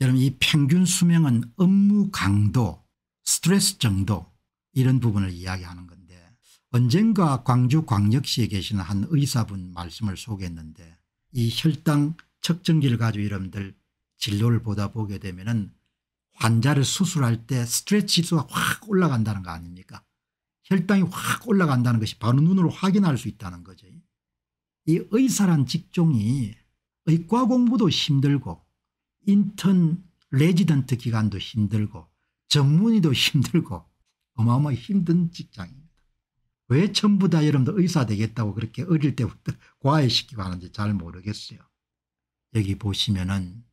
여러분 이 평균 수명은 업무 강도 스트레스 정도 이런 부분을 이야기하는 건데 언젠가 광주광역시에 계시는 한 의사분 말씀을 소개했는데 이 혈당 측정기를 가지고 여러분들 진료를 보다 보게 되면 은 환자를 수술할 때 스트레스 지수가 확 올라간다는 거 아닙니까 혈당이 확 올라간다는 것이 바로 눈으로 확인할 수 있다는 거죠 이 의사란 직종이 의과 공부도 힘들고 인턴 레지던트 기간도 힘들고 전문의도 힘들고 어마어마 힘든 직장입니다. 왜 전부 다 여러분들 의사 되겠다고 그렇게 어릴 때부터 과외시키고 하는지 잘 모르겠어요. 여기 보시면은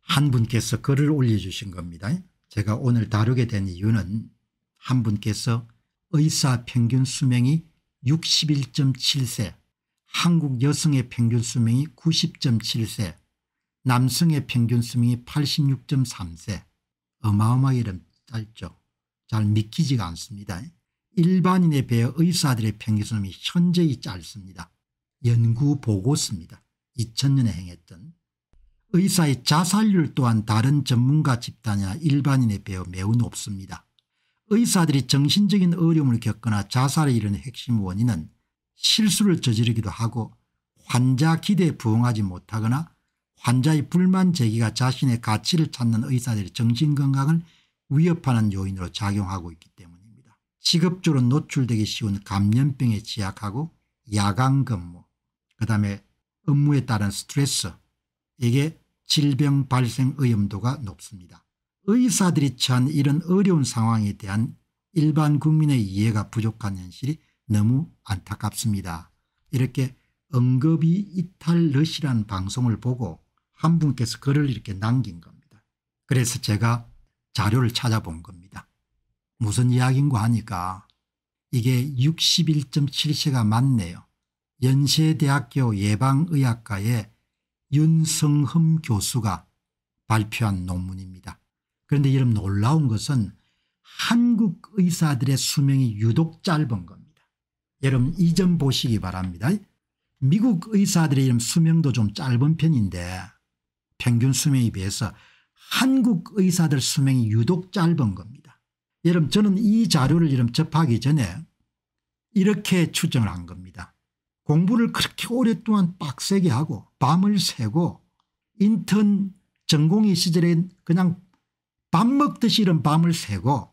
한 분께서 글을 올려주신 겁니다. 제가 오늘 다루게 된 이유는 한 분께서 의사 평균 수명이 61.7세, 한국 여성의 평균 수명이 90.7세, 남성의 평균 수명이 86.3세 어마어마하게 짧죠. 잘 믿기지가 않습니다. 일반인에 비해 의사들의 평균 수명이 현저히 짧습니다. 연구 보고서입니다. 2000년에 행했던 의사의 자살률 또한 다른 전문가 집단이나 일반인에 비해 매우 높습니다. 의사들이 정신적인 어려움을 겪거나 자살에 이르는 핵심 원인은 실수를 저지르기도 하고 환자 기대에 부응하지 못하거나 환자의 불만 제기가 자신의 가치를 찾는 의사들의 정신건강을 위협하는 요인으로 작용하고 있기 때문입니다. 직업적으로 노출되기 쉬운 감염병에 취약하고 야간 근무 그다음에 업무에 따른 스트레스 이게 질병 발생 위험도가 높습니다. 의사들이 처한 이런 어려운 상황에 대한 일반 국민의 이해가 부족한 현실이 너무 안타깝습니다. 이렇게 응급이 이탈 러시라는 방송을 보고 한 분께서 글을 이렇게 남긴 겁니다. 그래서 제가 자료를 찾아본 겁니다. 무슨 이야기인고 하니까 이게 61.7시가 맞네요. 연세대학교 예방의학과의 윤성흠 교수가 발표한 논문입니다. 그런데 이런 놀라운 것은 한국 의사들의 수명이 유독 짧은 겁니다. 여러분 이 점 보시기 바랍니다. 미국 의사들의 이름 수명도 좀 짧은 편인데 평균 수명에 비해서 한국 의사들 수명이 유독 짧은 겁니다. 여러분 저는 이 자료를 여러 접하기 전에 이렇게 추정을 한 겁니다. 공부를 그렇게 오랫동안 빡세게 하고 밤을 새고 인턴 전공의 시절엔 그냥 밥 먹듯이 이런 밤을 새고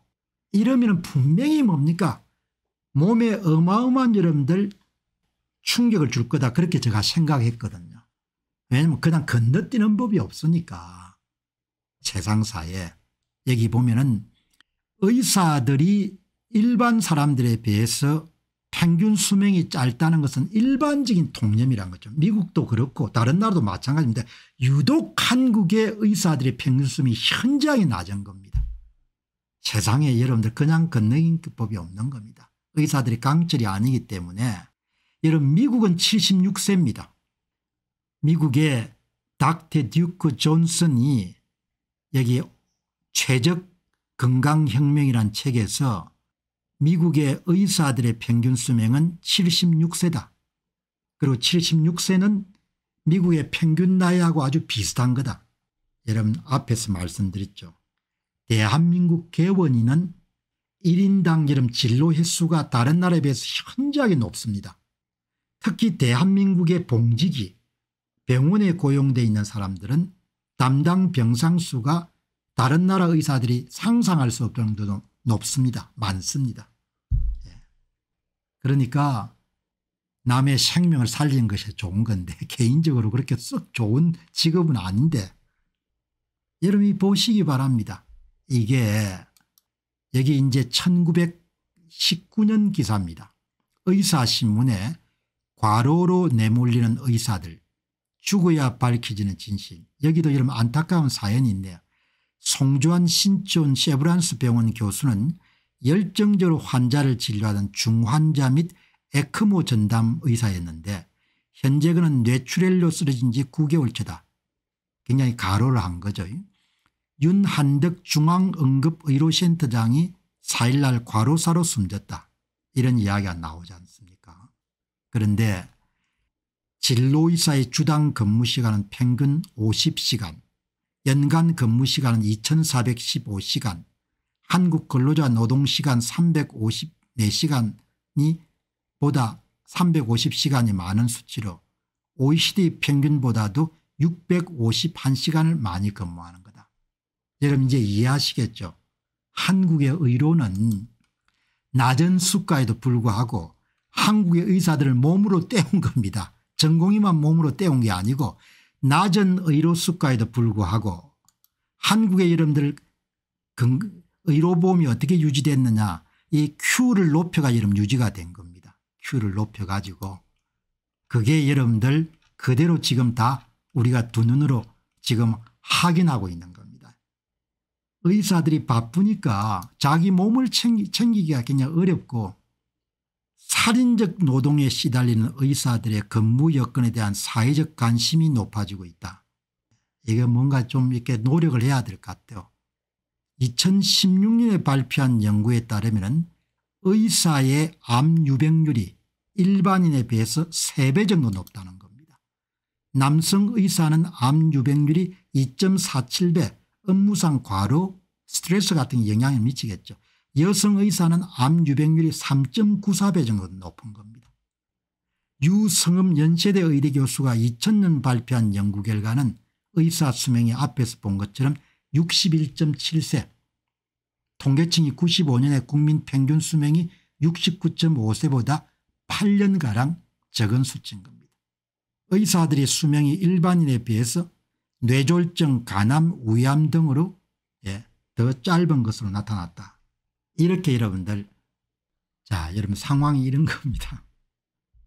이러면 분명히 뭡니까 몸에 어마어마한 여러분들 충격을 줄 거다 그렇게 제가 생각했거든요. 왜냐면 그냥 건너뛰는 법이 없으니까 세상사에 여기 보면은 의사들이 일반 사람들에 비해서 평균 수명이 짧다는 것은 일반적인 통념이란 거죠. 미국도 그렇고 다른 나라도 마찬가지인데 유독 한국의 의사들의 평균 수명이 현저하게 낮은 겁니다. 세상에 여러분들 그냥 건너긴 법이 없는 겁니다. 의사들이 강철이 아니기 때문에 여러분 미국은 76세입니다. 미국의 닥터 듀크 존슨이 여기 최적 건강혁명이란 책에서 미국의 의사들의 평균 수명은 76세다. 그리고 76세는 미국의 평균 나이하고 아주 비슷한 거다. 여러분 앞에서 말씀드렸죠. 대한민국 개원인은 1인당 여름 진로 횟수가 다른 나라에 비해서 현저하게 높습니다. 특히 대한민국의 봉직이 병원에 고용돼 있는 사람들은 담당 병상 수가 다른 나라 의사들이 상상할 수 없을 정도로 높습니다. 많습니다. 예. 그러니까 남의 생명을 살리는 것이 좋은 건데 개인적으로 그렇게 썩 좋은 직업은 아닌데 여러분이 보시기 바랍니다. 이게 여기 이제 1919년 기사입니다. 의사신문에 과로로 내몰리는 의사들 죽어야 밝혀지는 진실. 여기도 여러분 안타까운 사연이 있네요. 송주환 신촌 세브란스 병원 교수는 열정적으로 환자를 진료하던 중환자 및 에크모 전담 의사였는데 현재 그는 뇌출혈로 쓰러진 지 9개월째다. 굉장히 가로를 한 거죠. 윤한덕 중앙응급의료센터장이 4일날 과로사로 숨졌다. 이런 이야기가 나오지 않습니까 그런데 진로의사의 주당 근무시간은 평균 50시간, 연간 근무시간은 2415시간, 한국근로자 노동시간 354시간이 보다 350시간이 많은 수치로 OECD 평균보다도 651시간을 많이 근무하는 거다. 여러분 이제 이해하시겠죠 한국의 의료는 낮은 수가에도 불구하고 한국의 의사들을 몸으로 때운 겁니다. 전공이만 몸으로 떼온 게 아니고 낮은 의료 수가에도 불구하고 한국의 여러분들 의료보험이 어떻게 유지됐느냐 이 Q를 높여가 여러분 유지가 된 겁니다. Q를 높여가지고 그게 여러분들 그대로 지금 다 우리가 두 눈으로 지금 확인하고 있는 겁니다. 의사들이 바쁘니까 자기 몸을 챙기, 기가 그냥 어렵고 살인적 노동에 시달리는 의사들의 근무 여건에 대한 사회적 관심이 높아지고 있다. 이게 뭔가 좀 이렇게 노력을 해야 될 것 같아요. 2016년에 발표한 연구에 따르면 의사의 암 유병률이 일반인에 비해서 3배 정도 높다는 겁니다. 남성 의사는 암 유병률이 2.47배 업무상 과로 스트레스 같은 영향을 미치겠죠. 여성 의사는 암 유병률이 3.94배 정도 높은 겁니다. 유성음 연세대 의대 교수가 2000년 발표한 연구 결과는 의사 수명이 앞에서 본 것처럼 61.7세 통계청이 95년에 국민 평균 수명이 69.5세보다 8년가량 적은 수치인 겁니다. 의사들의 수명이 일반인에 비해서 뇌졸중 간암 우암 등으로 예, 더 짧은 것으로 나타났다. 이렇게 여러분들 자 여러분 상황이 이런 겁니다.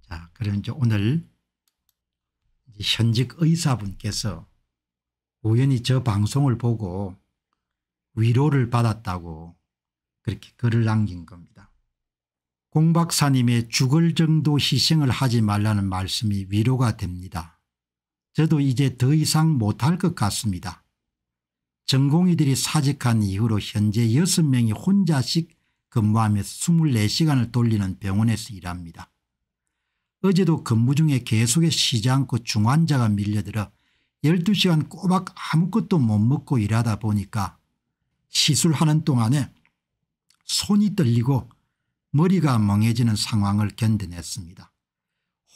자 그럼 이제 오늘 현직 의사분께서 우연히 저 방송을 보고 위로를 받았다고 그렇게 글을 남긴 겁니다. 공 박사님의 죽을 정도 희생을 하지 말라는 말씀이 위로가 됩니다. 저도 이제 더 이상 못할 것 같습니다. 전공의들이 사직한 이후로 현재 6명이 혼자씩 근무하며 24시간을 돌리는 병원에서 일합니다. 어제도 근무 중에 계속해 쉬지 않고 중환자가 밀려들어 12시간 꼬박 아무것도 못 먹고 일하다 보니까 시술하는 동안에 손이 떨리고 머리가 멍해지는 상황을 견뎌냈습니다.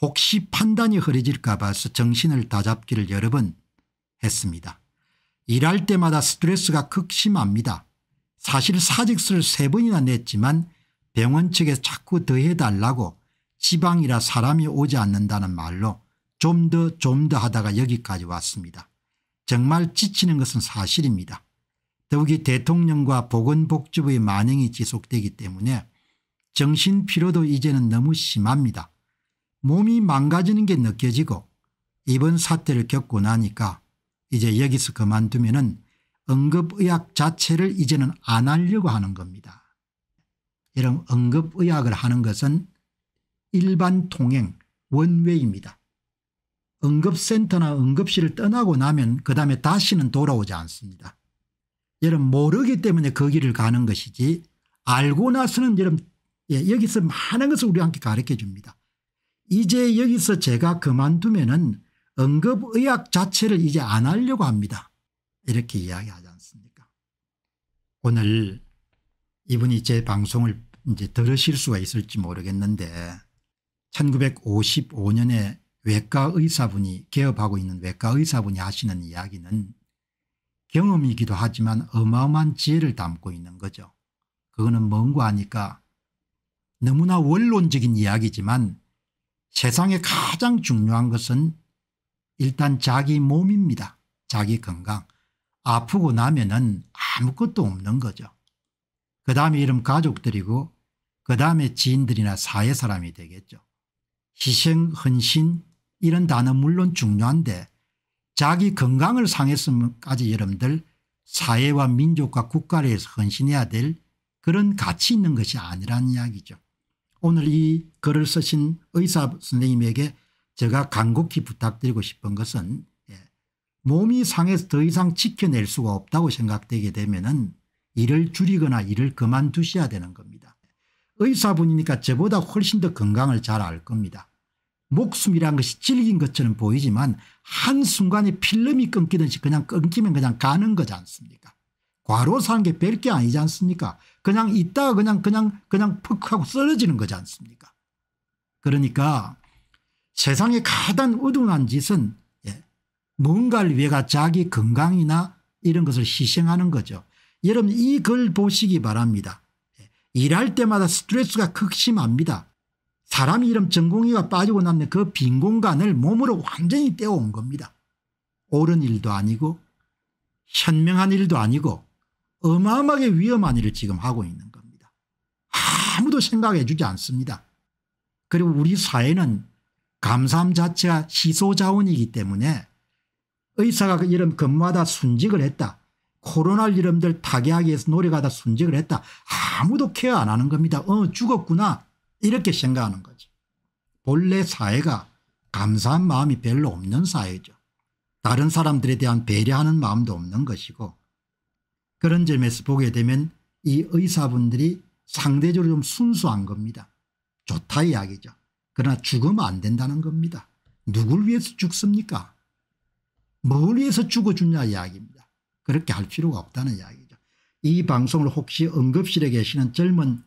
혹시 판단이 흐려질까 봐서 정신을 다잡기를 여러 번 했습니다. 일할 때마다 스트레스가 극심합니다. 사실 사직서를 세 번이나 냈지만 병원 측에 자꾸 더해달라고 지방이라 사람이 오지 않는다는 말로 좀 더 좀 더 하다가 여기까지 왔습니다. 정말 지치는 것은 사실입니다. 더욱이 대통령과 보건복지부의 만행이 지속되기 때문에 정신 피로도 이제는 너무 심합니다. 몸이 망가지는 게 느껴지고 이번 사태를 겪고 나니까 이제 여기서 그만두면은 응급의학 자체를 이제는 안 하려고 하는 겁니다. 이런 응급의학을 하는 것은 일반 통행 원외입니다. 응급센터나 응급실을 떠나고 나면 그 다음에 다시는 돌아오지 않습니다. 여러 분 모르기 때문에 거기를 그 가는 것이지 알고 나서는 여러 예, 여기서 많은 것을 우리한테 가르쳐 줍니다. 이제 여기서 제가 그만두면은 응급의학 자체를 이제 안 하려고 합니다. 이렇게 이야기하지 않습니까 오늘 이분이 제 방송을 이제 들으실 수가 있을지 모르겠는데 1955년에 외과 의사분이 개업하고 있는 외과 의사분이 하시는 이야기는 경험이기도 하지만 어마어마한 지혜를 담고 있는 거죠. 그거는 뭔고 하니까 너무나 원론적인 이야기지만 세상에 가장 중요한 것은 일단 자기 몸입니다. 자기 건강. 아프고 나면은 아무것도 없는 거죠. 그 다음에 이름 가족들이고 그 다음에 지인들이나 사회 사람이 되겠죠. 희생, 헌신 이런 단어 물론 중요한데 자기 건강을 상해서까지 여러분들 사회와 민족과 국가를 위해서 헌신해야 될 그런 가치 있는 것이 아니라는 이야기죠. 오늘 이 글을 쓰신 의사 선생님에게 제가 간곡히 부탁드리고 싶은 것은 예, 몸이 상해서 더 이상 지켜낼 수가 없다고 생각되게 되면 은 일을 줄이거나 일을 그만두셔야 되는 겁니다. 의사분이니까 저보다 훨씬 더 건강을 잘 알 겁니다. 목숨이란 것이 질긴 것처럼 보이지만 한순간에 필름이 끊기듯이 그냥 끊기면 그냥 가는 거지 않습니까 과로 사는 게 별 게 아니지 않습니까 그냥 있다가 그냥 그냥 그냥 푹 하고 쓰러지는 거지 않습니까 그러니까 세상에 가단 어두한 짓은 예, 뭔가를 위해가 자기 건강이나 이런 것을 희생하는 거죠. 여러분 이걸 보시기 바랍니다. 예, 일할 때마다 스트레스가 극심합니다. 사람이 이름 전공의가 빠지고 나면 그 빈 공간을 몸으로 완전히 떼어온 겁니다. 옳은 일도 아니고 현명한 일도 아니고 어마어마하게 위험한 일을 지금 하고 있는 겁니다. 아무도 생각해 주지 않습니다. 그리고 우리 사회는 감사함 자체가 시소자원이기 때문에 의사가 그 이름 근무하다 순직을 했다. 코로나 이름들 타개하기 위해서 노력하다 순직을 했다. 아무도 케어 안 하는 겁니다. 어 죽었구나 이렇게 생각하는 거지. 본래 사회가 감사한 마음이 별로 없는 사회죠. 다른 사람들에 대한 배려하는 마음도 없는 것이고 그런 점에서 보게 되면 이 의사분들이 상대적으로 좀 순수한 겁니다. 좋다 이야기죠. 그러나 죽으면 안 된다는 겁니다. 누굴 위해서 죽습니까? 뭘 위해서 죽어주냐 이야기입니다. 그렇게 할 필요가 없다는 이야기죠. 이 방송을 혹시 응급실에 계시는 젊은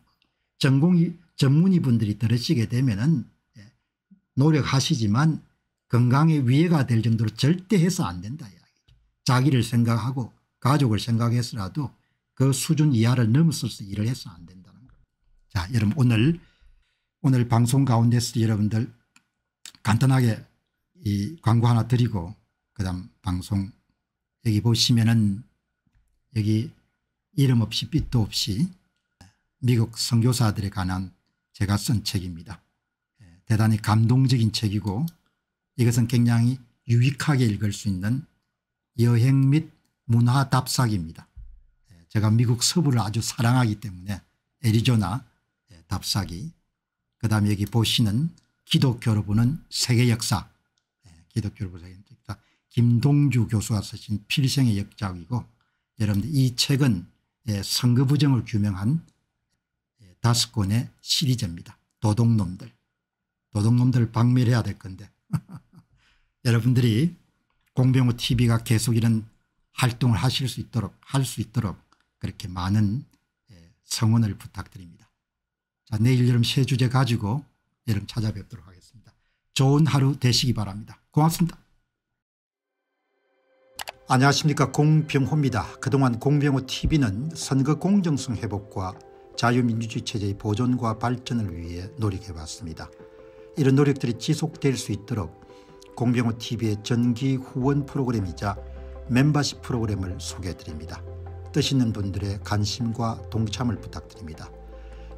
전공이 전문의분들이 들으시게 되면 은 예, 노력하시지만 건강에 위해가 될 정도로 절대 해서 안 된다 이야기죠. 자기를 생각하고 가족을 생각해서라도 그 수준 이하를 넘었을 수 일을 해서 안 된다는 겁니자 여러분 오늘 오늘 방송 가운데서 여러분들 간단하게 이 광고 하나 드리고 그 다음 방송 여기 보시면은 여기 이름 없이 빛도 없이 미국 선교사들에 관한 제가 쓴 책입니다. 예, 대단히 감동적인 책이고 이것은 굉장히 유익하게 읽을 수 있는 여행 및 문화 답사기입니다. 예, 제가 미국 서부를 아주 사랑하기 때문에 애리조나 예, 답사기 그다음에 여기 보시는 기독교로 보는 세계 역사 예, 기독교로 보는 세계 역사 김동주 교수가 쓰신 필생의 역작이고 여러분들 이 책은 예, 선거 부정을 규명한 예, 다섯 권의 시리즈입니다. 도둑놈들. 도둑놈들 박멸해야 될 건데 여러분들이 공병호 tv가 계속 이런 활동을 하실 수 있도록 할 수 있도록 그렇게 많은 성원을 부탁드립니다. 자, 내일 여름 새 주제 가지고 여름 찾아뵙도록 하겠습니다. 좋은 하루 되시기 바랍니다. 고맙습니다. 안녕하십니까 공병호입니다. 그동안 공병호 tv는 선거 공정성 회복과 자유민주주의 체제의 보존과 발전을 위해 노력해왔습니다. 이런 노력들이 지속될 수 있도록 공병호 tv의 전기 후원 프로그램이자 멤버십 프로그램을 소개해드립니다. 뜻 있는 분들의 관심과 동참을 부탁드립니다.